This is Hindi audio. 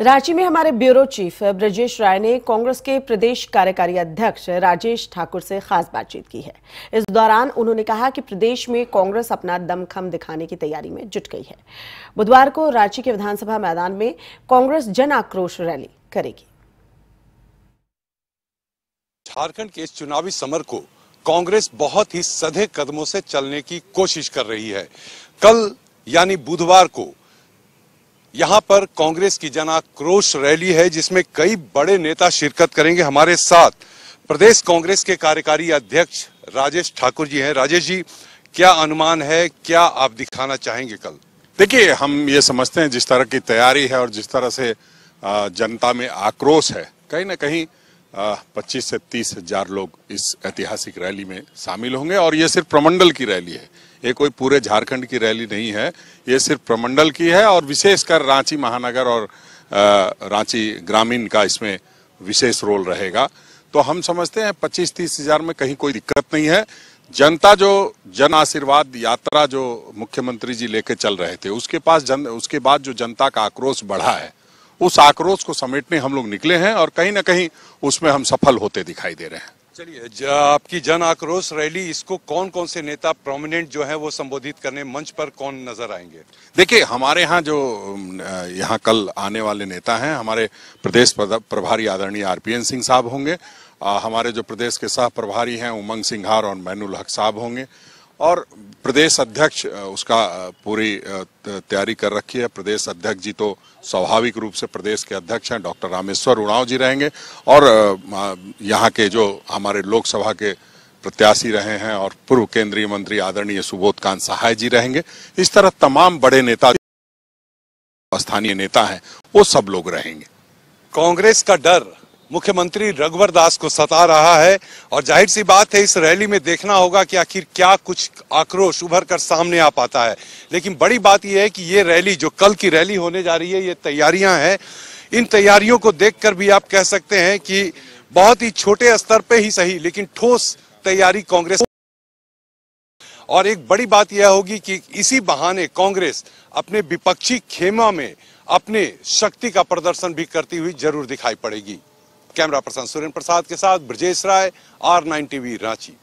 रांची में हमारे ब्यूरो चीफ ब्रजेश राय ने कांग्रेस के प्रदेश कार्यकारी अध्यक्ष राजेश ठाकुर से खास बातचीत की है इस दौरान उन्होंने कहा कि प्रदेश में कांग्रेस अपना दमखम दिखाने की तैयारी में जुट गई है बुधवार को रांची के विधानसभा मैदान में कांग्रेस जन आक्रोश रैली करेगी झारखंड के इस चुनावी समर को कांग्रेस बहुत ही सधे कदमों से चलने की कोशिश कर रही है कल यानी बुधवार को यहाँ पर कांग्रेस की जन आक्रोश रैली है जिसमें कई बड़े नेता शिरकत करेंगे हमारे साथ प्रदेश कांग्रेस के कार्यकारी अध्यक्ष राजेश ठाकुर जी हैं राजेश जी क्या अनुमान है क्या आप दिखाना चाहेंगे कल देखिए हम ये समझते हैं जिस तरह की तैयारी है और जिस तरह से जनता में आक्रोश है कहीं ना कहीं 25 से तीस हजार लोग इस ऐतिहासिक रैली में शामिल होंगे और ये सिर्फ प्रमंडल की रैली है ये कोई पूरे झारखंड की रैली नहीं है ये सिर्फ प्रमंडल की है और विशेषकर रांची महानगर और रांची ग्रामीण का इसमें विशेष रोल रहेगा तो हम समझते हैं पच्चीस तीस हजार में कहीं कोई दिक्कत नहीं है जनता जो जन आशीर्वाद यात्रा जो मुख्यमंत्री जी लेके चल रहे थे उसके पास जन उसके बाद जो जनता का आक्रोश बढ़ा है उस आक्रोश को समेटने हम लोग निकले हैं और कहीं ना कहीं उसमें हम सफल होते दिखाई दे रहे हैं चलिए आपकी जन आक्रोश रैली इसको कौन कौन से नेता प्रोमिनेंट जो है वो संबोधित करने मंच पर कौन नजर आएंगे देखिए हमारे यहाँ जो यहाँ कल आने वाले नेता हैं हमारे प्रदेश प्रभारी आदरणीय आरपीएन सिंह साहब होंगे हमारे जो प्रदेश के सह प्रभारी हैं उमंग सिंघार और मैनुल हक साहब होंगे और प्रदेश अध्यक्ष उसका पूरी तैयारी कर रखी है प्रदेश अध्यक्ष जी तो स्वाभाविक रूप से प्रदेश के अध्यक्ष हैं डॉक्टर रामेश्वर उड़ाव जी रहेंगे और यहाँ के जो हमारे लोकसभा के प्रत्याशी रहे हैं और पूर्व केंद्रीय मंत्री आदरणीय सुबोध कांत सहाय जी रहेंगे इस तरह तमाम बड़े नेता स्थानीय नेता हैं वो सब लोग रहेंगे कांग्रेस का डर मुख्यमंत्री रघुवर दास को सता रहा है और जाहिर सी बात है इस रैली में देखना होगा कि आखिर क्या कुछ आक्रोश उभर कर सामने आ पाता है लेकिन बड़ी बात यह है कि ये रैली जो कल की रैली होने जा रही है ये तैयारियां हैं इन तैयारियों को देखकर भी आप कह सकते हैं कि बहुत ही छोटे स्तर पे ही सही लेकिन ठोस तैयारी कांग्रेस और एक बड़ी बात यह होगी कि इसी बहाने कांग्रेस अपने विपक्षी खेमा में अपने शक्ति का प्रदर्शन भी करती हुई जरूर दिखाई पड़ेगी कैमरा पर्सन सुरेंद्र प्रसाद के साथ Brajesh Rai R nine TV Ranchi